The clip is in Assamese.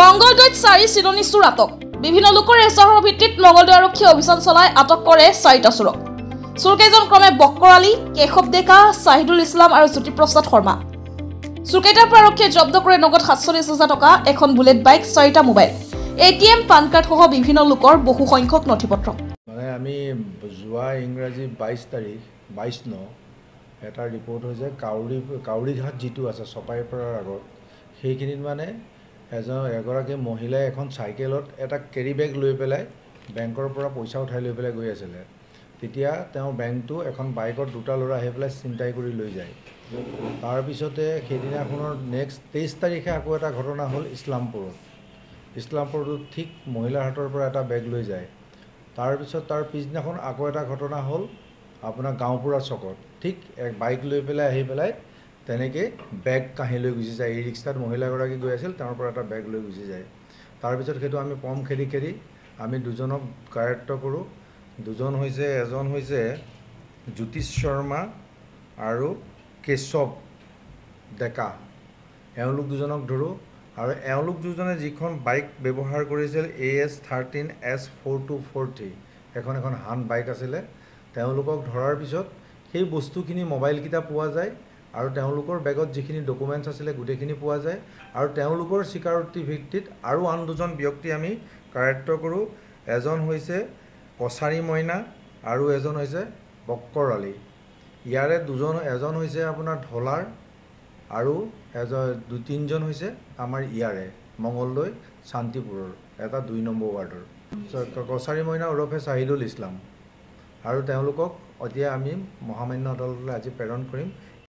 মঙ্গলদৈত চাৰি চিলনী চোৰ আটক বিভিন্ন লোকৰ এজাহৰ ভিত্তিত মঙ্গলদৈ আৰক্ষীয়ে অভিযান চলাই আটক কৰে চাৰিটা চোৰক চোৰকেইজন ক্ৰমে বকৰালি কেশৱ ডেকা চাহিদুল ইছলাম আৰু জ্যোতিপ্ৰসাদ শৰ্মা চোৰকেইটাৰ পৰা আৰক্ষীয়ে জব্দ কৰে নগদ সাতচল্লিছ হাজাৰ টকা এখন বুলেট বাইক চাৰিটা mobile A T M PAN কাৰ্ডসহ বিভিন্ন লোকৰ বহু সংখ্যক নথি পত্ৰ মানে আমি যোৱা ইংৰাজী বাইছ তাৰিখ বাইছ ন এটা ৰিপৰ্ট হৈছে কাউৰী কাউৰীঘাট যিটো আছে ছপাৰি পৰাৰ আগত সেইখিনিত মানে এজন এগৰাকী মহিলাই এখন চাইকেলত এটা কেৰি বেগ লৈ পেলাই বেংকৰ পৰা পইচা উঠাই লৈ পেলাই গৈ আছিলে তেতিয়া তেওঁ বেংকটো এখন বাইকত দুটা ল'ৰা আহি পেলাই চিন্তাই কৰি লৈ যায় তাৰপিছতে সেইদিনাখনৰ নেক্সট তেইছ তাৰিখে আকৌ এটা ঘটনা হ'ল ইছলামপুৰত ইছলামপুৰটো ঠিক মহিলাৰ হাতৰ পৰা এটা বেগ লৈ যায় তাৰপিছত তাৰ পিছদিনাখন আকৌ এটা ঘটনা হ'ল আপোনাৰ গাঁওপুৰা চকত ঠিক এক বাইক লৈ পেলাই আহি পেলাই তেনেকৈ বেগ কাঁহী লৈ গুচি যায় ই ৰিক্সাত মহিলাগৰাকী গৈ আছিল তেওঁৰ পৰা এটা বেগ লৈ গুচি যায় তাৰপিছত সেইটো আমি পম খেদি খেদি আমি দুজনক কায়ত্ব কৰোঁ দুজন হৈছে এজন হৈছে জ্যোতিষ শৰ্মা আৰু কেশৱ ডেকা এওঁলোক দুজনক ধৰোঁ আৰু এওঁলোক দুজনে যিখন বাইক ব্যৱহাৰ কৰিছিল A S thirteen S four two four three এখন এখন হান বাইক আছিলে তেওঁলোকক ধৰাৰ পিছত সেই বস্তুখিনি মোবাইলকেইটা পোৱা যায় আৰু তেওঁলোকৰ বেগত যিখিনি ডকুমেণ্টছ আছিলে গোটেইখিনি পোৱা যায় আৰু তেওঁলোকৰ স্বীকাৰোক্তি ভিত্তিত আৰু আন দুজন ব্যক্তি আমি কাৰেক্ট কৰোঁ এজন হৈছে কছাৰী মইনা আৰু এজন হৈছে বক্কৰ আলী ইয়াৰে দুজন এজন হৈছে আপোনাৰ ঢলাৰ আৰু এজন দুই তিনিজন হৈছে আমাৰ ইয়াৰে মঙলদৈ শান্তিপুৰৰ এটা দুই নম্বৰ ৱাৰ্ডৰ কছাৰী মইনা ওৰফে চাহিদুল ইছলাম আৰু তেওঁলোকক এতিয়া আমি মহামান্য আদালতলৈ আজি প্ৰেৰণ কৰিম